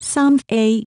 Psalm 8